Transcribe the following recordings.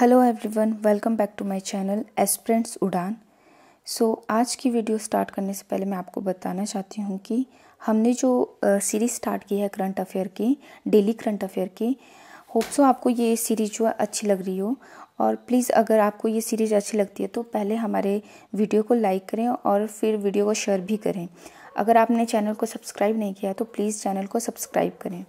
hello everyone welcome back to my channel aspirants Udaan so आज की video start करने से पहले मैं आपको बताना चाहती हूँ कि हमने जो सीरीज़ स्टार्ट की है करंट अफेयर की डेली करंट अफेयर की होप सो आपको ये सीरीज़ जो है अच्छी लग रही हो और प्लीज़ अगर आपको ये सीरीज़ अच्छी लगती है तो पहले हमारे वीडियो को लाइक करें और फिर वीडियो को शेयर भी करें अगर आपने चैनल को सब्सक्राइब नहीं किया तो प्लीज़ चैनल को सब्सक्राइब करें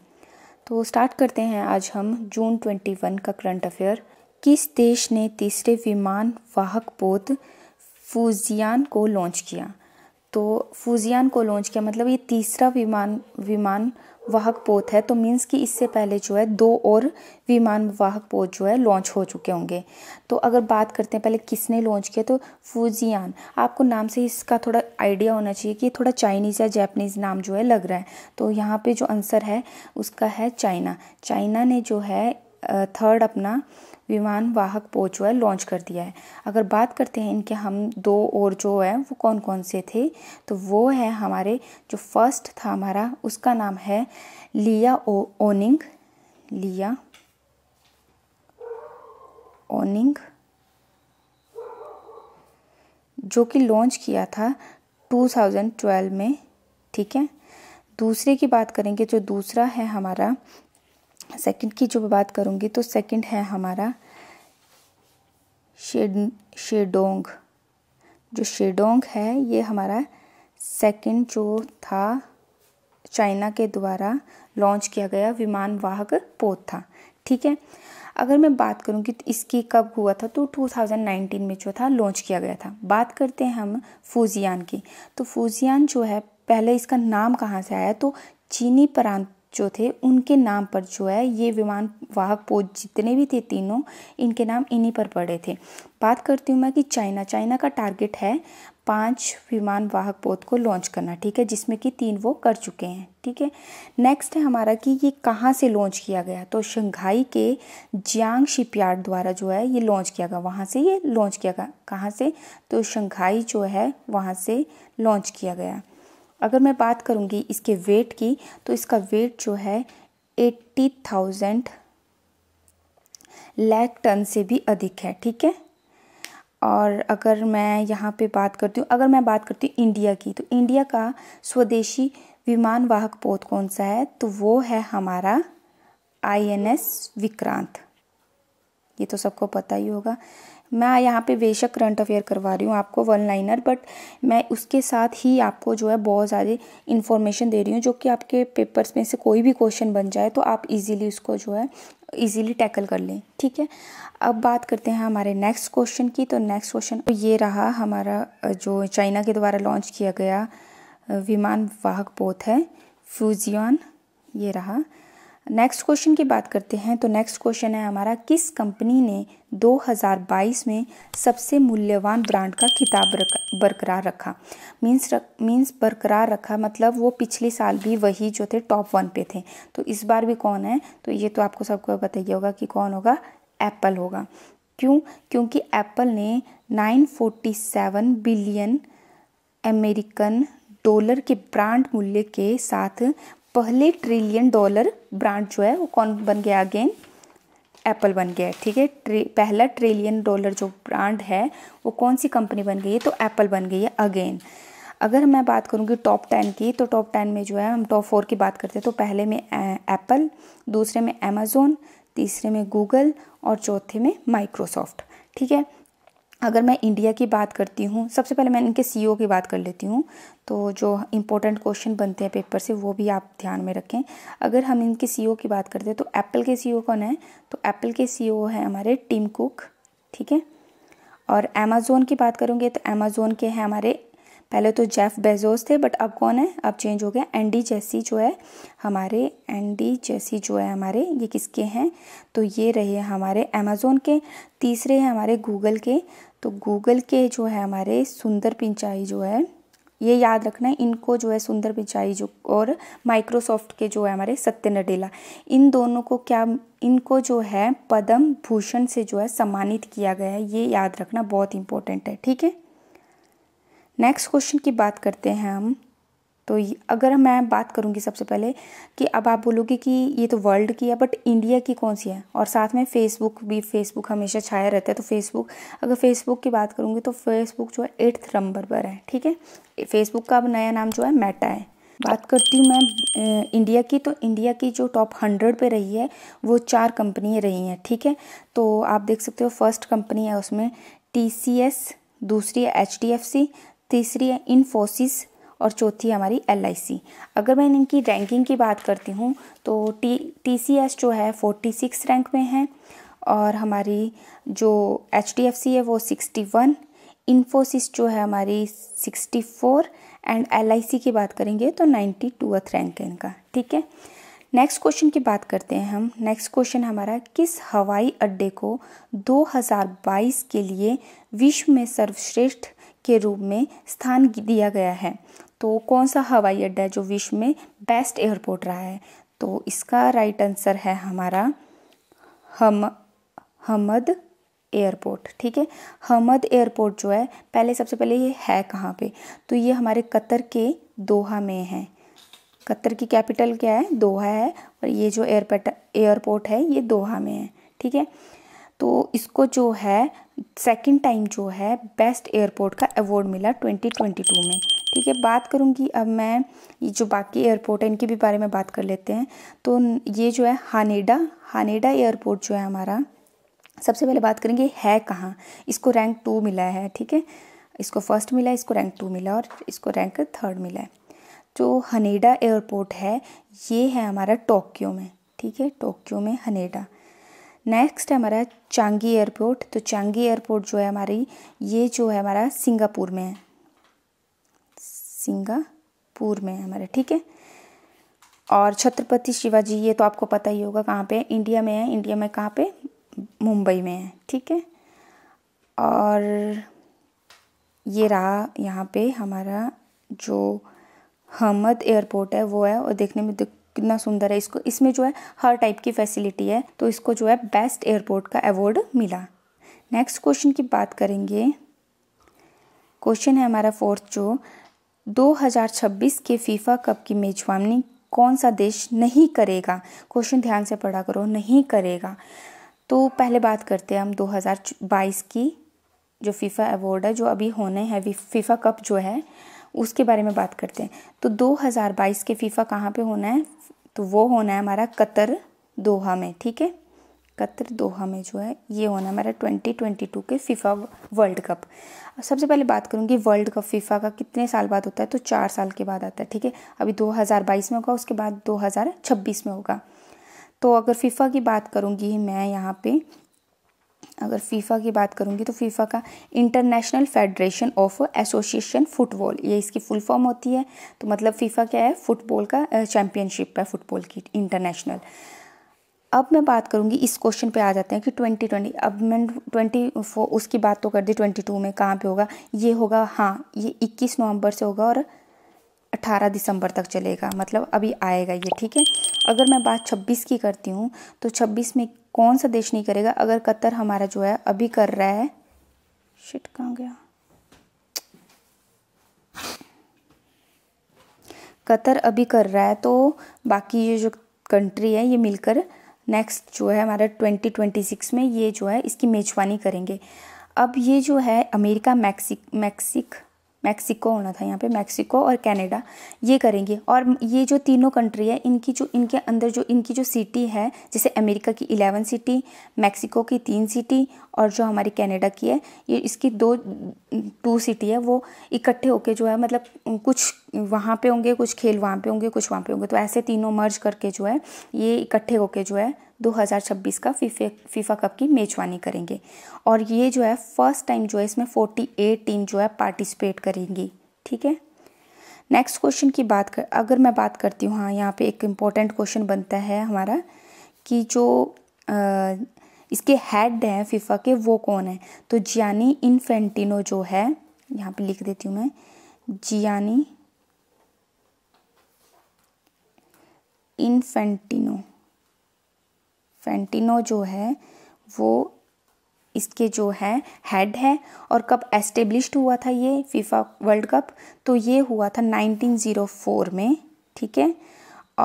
तो स्टार्ट करते हैं आज हम जून ट्वेंटी वन का करंट अफेयर किस देश ने तीसरे विमान वाहक पोत फूजियान को लॉन्च किया तो फूजियान को लॉन्च किया मतलब ये तीसरा विमान विमान वाहक पोत है तो मीन्स कि इससे पहले जो है दो और विमान वाहक पोत जो है लॉन्च हो चुके होंगे तो अगर बात करते हैं पहले किसने लॉन्च किया तो फूजियान आपको नाम से इसका थोड़ा आइडिया होना चाहिए कि थोड़ा चाइनीज़ या जैपनीज़ नाम जो है लग रहा है तो यहाँ पे जो आंसर है उसका है चाइना चाइना ने जो है थर्ड अपना विमान वाहक पोत है लॉन्च कर दिया है अगर बात करते हैं इनके हम दो और जो है वो कौन कौन से थे तो वो है हमारे जो फर्स्ट था हमारा उसका नाम है लिया ओ ओनिंग लिया ओनिंग जो कि लॉन्च किया था 2012 में ठीक है दूसरे की बात करेंगे जो दूसरा है हमारा सेकंड की जो बात करूँगी तो सेकंड है हमारा शेड शेडोंग जो शेडोंग है ये हमारा सेकंड जो था चाइना के द्वारा लॉन्च किया गया विमान वाहक पोत था ठीक है अगर मैं बात करूँ कि इसकी कब हुआ था तो 2019 में जो था लॉन्च किया गया था बात करते हैं हम फूजियान की तो फूजियान जो है पहले इसका नाम कहाँ से आया तो चीनी प्रांत जो थे उनके नाम पर जो है ये विमान वाहक पोत जितने भी थे तीनों इनके नाम इन्हीं पर पड़े थे बात करती हूँ मैं कि चाइना चाइना का टारगेट है पांच विमान वाहक पोत को लॉन्च करना ठीक है जिसमें कि तीन वो कर चुके हैं ठीक है नेक्स्ट है हमारा कि ये कहाँ से लॉन्च किया गया तो शंघाई के जियांग शिपयार्ड द्वारा जो है ये लॉन्च किया गया वहाँ से ये लॉन्च किया गया कहाँ से तो शंघाई जो है वहाँ से लॉन्च किया गया अगर मैं बात करूँगी इसके वेट की तो इसका वेट जो है एट्टी थाउजेंड लैक टन से भी अधिक है ठीक है और अगर मैं यहाँ पे बात करती हूँ अगर मैं बात करती हूँ इंडिया की तो इंडिया का स्वदेशी विमान वाहक पोत कौन सा है तो वो है हमारा आईएनएस विक्रांत ये तो सबको पता ही होगा मैं यहाँ पे बेशक करंट अफेयर करवा रही हूँ आपको वन लाइनर बट मैं उसके साथ ही आपको जो है बहुत सारे इन्फॉर्मेशन दे रही हूँ जो कि आपके पेपर्स में से कोई भी क्वेश्चन बन जाए तो आप इजीली उसको जो है इजीली टैकल कर लें ठीक है अब बात करते हैं हमारे नेक्स्ट क्वेश्चन की तो नेक्स्ट क्वेश्चन तो ये रहा हमारा जो चाइना के द्वारा लॉन्च किया गया विमान वाहक पोत है फ्यूजियन ये रहा नेक्स्ट क्वेश्चन की बात करते हैं तो नेक्स्ट क्वेश्चन है हमारा किस कंपनी ने 2022 में सबसे मूल्यवान ब्रांड का खिताब बरकरार रखा मीन्स रख, मीन्स बरकरार रखा मतलब वो पिछले साल भी वही जो थे टॉप वन पे थे तो इस बार भी कौन है तो ये तो आपको सबको पता ही होगा कि कौन होगा एप्पल होगा क्यों क्योंकि एप्पल ने 947 बिलियन अमेरिकन डॉलर के ब्रांड मूल्य के साथ पहले ट्रिलियन डॉलर ब्रांड जो है वो कौन बन गया अगेन एप्पल बन गया है ठीक है ट्रे पहला ट्रिलियन डॉलर जो ब्रांड है वो कौन सी कंपनी बन गई है तो एप्पल बन गई है अगेन अगर मैं बात करूँगी टॉप टेन की तो टॉप टेन में जो है हम टॉप फोर की बात करते हैं तो पहले में एप्पल दूसरे में अमेज़ोन तीसरे में गूगल और चौथे में माइक्रोसॉफ्ट ठीक है अगर मैं इंडिया की बात करती हूँ सबसे पहले मैं इनके सीईओ e की बात कर लेती हूँ तो जो इम्पोर्टेंट क्वेश्चन बनते हैं पेपर से वो भी आप ध्यान में रखें अगर हम इनके सीईओ e की बात करते हैं तो एप्पल के सीईओ e कौन है तो एप्पल के सीईओ है हमारे टीम कुक ठीक है और अमेज़ोन की बात करूँगी तो अमेज़ोन के हैं हमारे पहले तो जेफ बेजोस थे बट अब कौन है अब चेंज हो गया एंडी जेसी जो है हमारे एंडी जेसी जो है हमारे ये किसके हैं तो ये रहे हमारे अमेज़ोन के तीसरे हैं हमारे गूगल के तो गूगल के जो है हमारे सुंदर पिंचाई जो है ये याद रखना है इनको जो है सुंदर पिंचाई जो और माइक्रोसॉफ्ट के जो है हमारे सत्य नडेला इन दोनों को क्या इनको जो है पद्म भूषण से जो है सम्मानित किया गया है ये याद रखना बहुत इंपॉर्टेंट है ठीक है नेक्स्ट क्वेश्चन की बात करते हैं हम तो अगर मैं बात करूँगी सबसे पहले कि अब आप बोलोगे कि ये तो वर्ल्ड की है बट इंडिया की कौन सी है और साथ में फेसबुक भी फेसबुक हमेशा छाया रहता है तो फेसबुक अगर फेसबुक की बात करूँगी तो फेसबुक जो है एट्थ नंबर पर है ठीक है फेसबुक का अब नया नाम जो है मेटा है बात करती हूँ मैं इंडिया की तो इंडिया की जो टॉप हंड्रेड पे रही है वो चार कंपनियाँ रही हैं ठीक है तो आप देख सकते हो फर्स्ट कंपनी है उसमें टी दूसरी है एच तीसरी है इन्फोसिस और चौथी हमारी एल अगर मैं इनकी रैंकिंग की बात करती हूँ तो टी टी जो है फोर्टी सिक्स रैंक में है और हमारी जो एच है वो सिक्सटी वन इन्फोसिस जो है हमारी सिक्सटी फोर एंड एल की बात करेंगे तो नाइन्टी टू रैंक है इनका ठीक है नेक्स्ट क्वेश्चन की बात करते हैं हम नेक्स्ट क्वेश्चन हमारा किस हवाई अड्डे को 2022 के लिए विश्व में सर्वश्रेष्ठ के रूप में स्थान दिया गया है तो कौन सा हवाई अड्डा है जो विश्व में बेस्ट एयरपोर्ट रहा है तो इसका राइट आंसर है हमारा हम हमद एयरपोर्ट ठीक है हमद एयरपोर्ट जो है पहले सबसे पहले ये है कहाँ पे तो ये हमारे कतर के दोहा में है कतर की कैपिटल क्या है दोहा है और ये जो एयरपोर्ट एयरपोर्ट है ये दोहा में है ठीक है तो इसको जो है सेकेंड टाइम जो है बेस्ट एयरपोर्ट का अवार्ड मिला 2022 में ठीक है बात करूँगी अब मैं ये जो बाकी एयरपोर्ट है इनके भी बारे में बात कर लेते हैं तो ये जो है हानेडा हानेडा एयरपोर्ट जो है हमारा सबसे पहले बात करेंगे है कहाँ इसको रैंक टू मिला है ठीक है इसको फर्स्ट मिला है इसको रैंक टू मिला और इसको रैंक थर्ड मिला है जो हनेडा एयरपोर्ट है ये है हमारा टोक्यो में ठीक है टोक्यो में हनेडा नेक्स्ट है हमारा चांगी एयरपोर्ट तो चांगी एयरपोर्ट जो है हमारी ये जो है हमारा सिंगापुर में है सिंगापुर में है हमारा ठीक है और छत्रपति शिवाजी ये तो आपको पता ही होगा कहाँ पे इंडिया में है इंडिया में कहाँ पे मुंबई में है ठीक है और ये रहा यहाँ पे हमारा जो हमद एयरपोर्ट है वो है और देखने में कितना सुंदर है इसको इसमें जो है हर टाइप की फैसिलिटी है तो इसको जो है बेस्ट एयरपोर्ट का अवार्ड मिला नेक्स्ट क्वेश्चन की बात करेंगे क्वेश्चन है हमारा फोर्थ जो 2026 के फीफा कप की मेजबानी कौन सा देश नहीं करेगा क्वेश्चन ध्यान से पढ़ा करो नहीं करेगा तो पहले बात करते हैं हम 2022 की जो फीफा अवॉर्ड है जो अभी होने हैं फीफा कप जो है उसके बारे में बात करते हैं तो 2022 के फीफा कहाँ पे होना है तो वो होना है हमारा कतर दोहा में ठीक है कतर दोहा में जो है ये होना हमारा 2022 के फीफा वर्ल्ड कप सबसे पहले बात करूँगी वर्ल्ड कप फीफा का कितने साल बाद होता है तो चार साल के बाद आता है ठीक है अभी 2022 में होगा उसके बाद 2026 में होगा तो अगर फीफा की बात करूँगी मैं यहाँ पे अगर फीफा की बात करूँगी तो फीफा का international federation of association football ये इसकी फुल फॉर्म होती है तो मतलब फीफा क्या है फुटबॉल का चैम्पियनशिप है फुटबॉल की इंटरनेशनल अब मैं बात करूँगी इस क्वेश्चन पे आ जाते हैं कि ट्वेंटी ट्वेंटी अब मैं ट्वेंटी उसकी बात तो कर दी ट्वेंटी टू में कहाँ पे होगा ये होगा हाँ ये इक्कीस नवंबर से होगा और 18 दिसंबर तक चलेगा मतलब अभी आएगा ये ठीक है अगर मैं बात 26 की करती हूँ तो 26 में कौन सा देश नहीं करेगा अगर कतर हमारा जो है अभी कर रहा है शिट कहाँ गया कतर अभी कर रहा है तो बाकी ये जो कंट्री है ये मिलकर नेक्स्ट जो है हमारा 2026 में ये जो है इसकी मेजबानी करेंगे अब ये जो है अमेरिका मैक्सिक मैक्सिक मैक्सिको होना था यहाँ पे मैक्सिको और कनाडा ये करेंगे और ये जो तीनों कंट्री है इनकी जो इनके अंदर जो इनकी जो सिटी है जैसे अमेरिका की इलेवन सिटी मैक्सिको की तीन सिटी और जो हमारी कनाडा की है ये इसकी दो टू सिटी है वो इकट्ठे होके जो है मतलब कुछ वहाँ पे होंगे कुछ खेल वहाँ पे होंगे कुछ वहाँ पे होंगे तो ऐसे तीनों मर्ज करके जो है ये इकट्ठे होके जो है 2026 का फीफे फीफा कप की मेजबानी करेंगे और ये जो है फर्स्ट टाइम जो है इसमें 48 टीम जो है पार्टिसिपेट करेंगी ठीक है नेक्स्ट क्वेश्चन की बात कर अगर मैं बात करती हूँ हाँ यहाँ पे एक इम्पोर्टेंट क्वेश्चन बनता है हमारा कि जो आ, इसके हेड हैं फीफा के वो कौन है तो जियानी इन्फेंटिनो जो है यहाँ पर लिख देती हूँ मैं जियानी इन्फेंटिनो फेंटिनो जो है वो इसके जो है हेड है और कब एस्टेब्लिश्ड हुआ था ये फीफा वर्ल्ड कप तो ये हुआ था 1904 में ठीक है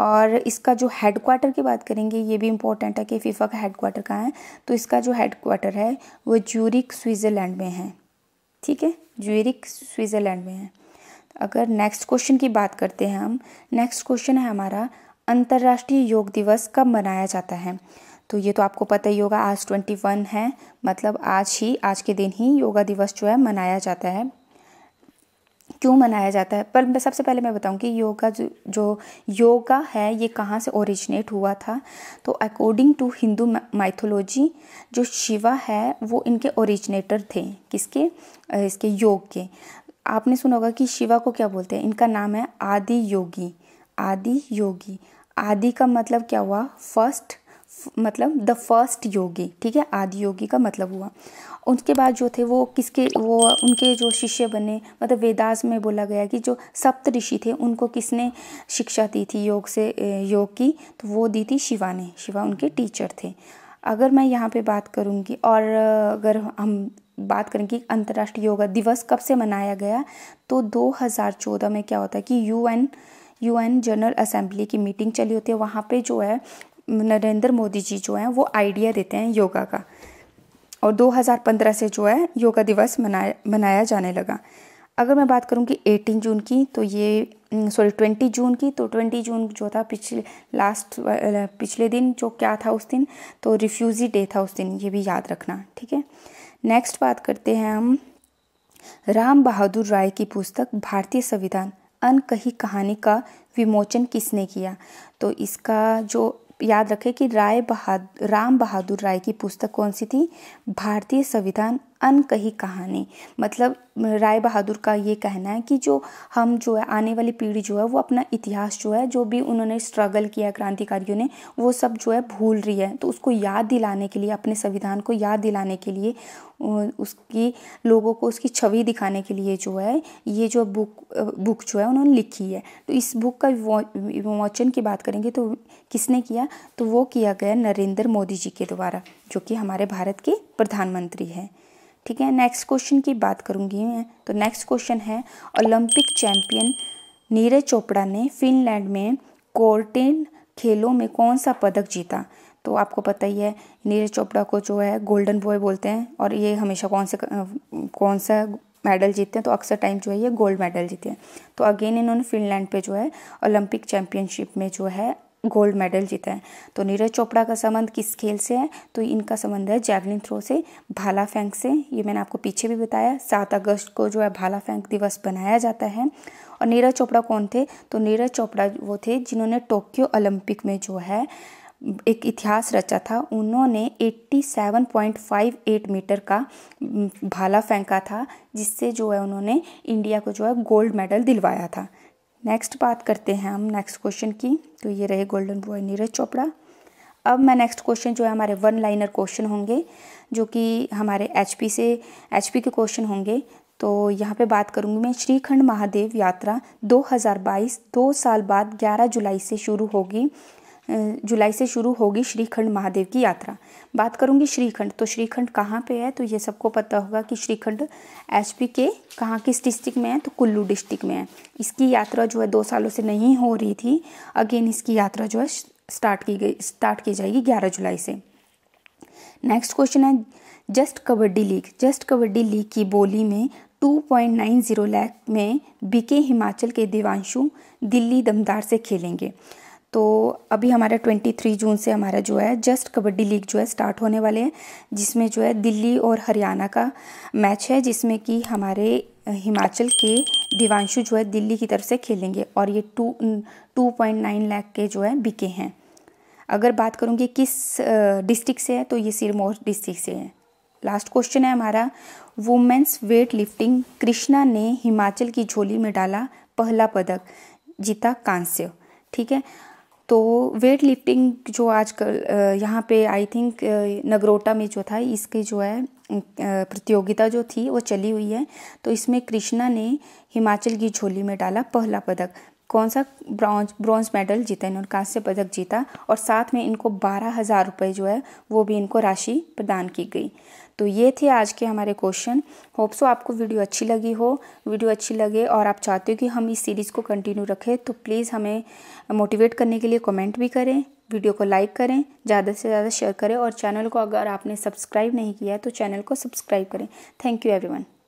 और इसका जो हेड क्वार्टर की बात करेंगे ये भी इम्पोर्टेंट है कि फीफा का हेड क्वार्टर कहाँ है तो इसका जो हेड क्वार्टर है वो ज्यूरिक स्विट्ज़रलैंड में है ठीक है ज्यूरिक स्विट्ज़रलैंड में है अगर नेक्स्ट क्वेश्चन की बात करते हैं हम नेक्स्ट क्वेश्चन है हमारा अंतर्राष्ट्रीय योग दिवस कब मनाया जाता है तो ये तो आपको पता ही होगा आज ट्वेंटी वन है मतलब आज ही आज के दिन ही योगा दिवस जो है मनाया जाता है क्यों मनाया जाता है पर सबसे पहले मैं बताऊं कि योगा जो, जो योगा है ये कहाँ से ओरिजिनेट हुआ था तो अकॉर्डिंग टू हिंदू माइथोलॉजी जो शिवा है वो इनके ओरिजिनेटर थे किसके इसके योग के आपने सुना होगा कि शिवा को क्या बोलते हैं इनका नाम है आदि योगी आदि योगी आदि का मतलब क्या हुआ फर्स्ट मतलब द फर्स्ट योगी ठीक है आदि योगी का मतलब हुआ उनके बाद जो थे वो किसके वो उनके जो शिष्य बने मतलब वेदास में बोला गया कि जो सप्त ऋषि थे उनको किसने शिक्षा दी थी योग से योग की तो वो दी थी शिवा ने शिवा उनके टीचर थे अगर मैं यहाँ पे बात करूँगी और अगर हम बात करेंगे अंतर्राष्ट्रीय योगा दिवस कब से मनाया गया तो 2014 में क्या होता है कि यूएन यूएन जनरल असेंबली की मीटिंग चली होती है वहाँ पे जो है नरेंद्र मोदी जी जो हैं वो आइडिया देते हैं योगा का और 2015 से जो है योगा दिवस मनाया मनाया जाने लगा अगर मैं बात करूँ कि 18 जून की तो ये सॉरी 20 जून की तो 20 जून जो था पिछले लास्ट पिछले दिन जो क्या था उस दिन तो रिफ्यूज़ी डे था उस दिन ये भी याद रखना ठीक है नेक्स्ट बात करते हैं हम राम बहादुर राय की पुस्तक भारतीय संविधान अन कही कहानी का विमोचन किसने किया तो इसका जो याद रखें कि राय बहादुर राम बहादुर राय की पुस्तक कौन सी थी भारतीय संविधान अनकही कहानी मतलब राय बहादुर का ये कहना है कि जो हम जो है आने वाली पीढ़ी जो है वो अपना इतिहास जो है जो भी उन्होंने स्ट्रगल किया क्रांतिकारियों ने वो सब जो है भूल रही है तो उसको याद दिलाने के लिए अपने संविधान को याद दिलाने के लिए उसकी लोगों को उसकी छवि दिखाने के लिए जो है ये जो बुक बुक जो है उन्होंने लिखी है तो इस बुक का विमोचन की बात करेंगे तो किसने किया तो वो किया गया नरेंद्र मोदी जी के द्वारा जो कि हमारे भारत के प्रधानमंत्री हैं ठीक है नेक्स्ट क्वेश्चन की बात करूँगी मैं तो नेक्स्ट क्वेश्चन है ओलंपिक चैम्पियन नीरज चोपड़ा ने फिनलैंड में कोर्टेन खेलों में कौन सा पदक जीता तो आपको पता ही है नीरज चोपड़ा को जो है गोल्डन बॉय बोलते हैं और ये हमेशा कौन से कौन सा मेडल जीतते हैं तो अक्सर टाइम जो है ये गोल्ड मेडल जीते हैं तो अगेन इन्होंने फिनलैंड पे जो है ओलंपिक चैम्पियनशिप में जो है गोल्ड मेडल जीता है तो नीरज चोपड़ा का संबंध किस खेल से है तो इनका संबंध है जैवलिन थ्रो से भाला फेंक से ये मैंने आपको पीछे भी बताया सात अगस्त को जो है भाला फेंक दिवस बनाया जाता है और नीरज चोपड़ा कौन थे तो नीरज चोपड़ा वो थे जिन्होंने टोक्यो ओलंपिक में जो है एक इतिहास रचा था उन्होंने 87.58 मीटर का भाला फेंका था जिससे जो है उन्होंने इंडिया को जो है गोल्ड मेडल दिलवाया था नेक्स्ट बात करते हैं हम नेक्स्ट क्वेश्चन की तो ये रहे गोल्डन बॉय नीरज चोपड़ा अब मैं नेक्स्ट क्वेश्चन जो है हमारे वन लाइनर क्वेश्चन होंगे जो कि हमारे एचपी से एचपी के क्वेश्चन होंगे तो यहाँ पे बात करूँगी मैं श्रीखंड महादेव यात्रा 2022 दो साल बाद 11 जुलाई से शुरू होगी जुलाई से शुरू होगी श्रीखंड महादेव की यात्रा बात करूंगी श्रीखंड तो श्रीखंड कहाँ पे है तो ये सबको पता होगा कि श्रीखंड एच पी के कहाँ किस डिस्ट्रिक्ट में है तो कुल्लू डिस्ट्रिक्ट में है इसकी यात्रा जो है दो सालों से नहीं हो रही थी अगेन इसकी यात्रा जो है स्टार्ट की गई स्टार्ट की जाएगी ग्यारह जुलाई से नेक्स्ट क्वेश्चन है just kabaddi league just kabaddi league की बोली में 2.90 लाख में बीके हिमाचल के देवांशु दिल्ली दमदार से खेलेंगे तो अभी हमारा 23 जून से हमारा जो है जस्ट कबड्डी लीग जो है स्टार्ट होने वाले हैं जिसमें जो है दिल्ली और हरियाणा का मैच है जिसमें कि हमारे हिमाचल के दिवांशु जो है दिल्ली की तरफ से खेलेंगे और ये two two point nine lakh के जो है बिके हैं अगर बात करूँगी किस डिस्ट्रिक्ट से है तो ये सिरमौर डिस्ट्रिक्ट से है लास्ट क्वेश्चन है हमारा वुमेन्स वेट लिफ्टिंग कृष्णा ने हिमाचल की झोली में डाला पहला पदक जीता कांस्य ठीक है तो वेट लिफ्टिंग जो आजकल यहाँ पे आई थिंक नगरोटा में जो था इसकी जो है प्रतियोगिता जो थी वो चली हुई है तो इसमें कृष्णा ने हिमाचल की झोली में डाला पहला पदक कौन सा ब्रॉन्ज ब्रॉन्ज मेडल जीता इन्होंने कांस्य पदक जीता और साथ में इनको बारह हज़ार रुपये जो है वो भी इनको राशि प्रदान की गई तो ये थे आज के हमारे क्वेश्चन होप सो आपको वीडियो अच्छी लगी हो वीडियो अच्छी लगे और आप चाहते हो कि हम इस सीरीज़ को कंटिन्यू रखें तो प्लीज़ हमें मोटिवेट करने के लिए कमेंट भी करें वीडियो को लाइक करें ज़्यादा से ज़्यादा शेयर करें और चैनल को अगर आपने सब्सक्राइब नहीं किया है तो चैनल को सब्सक्राइब करें थैंक यू एवरीवन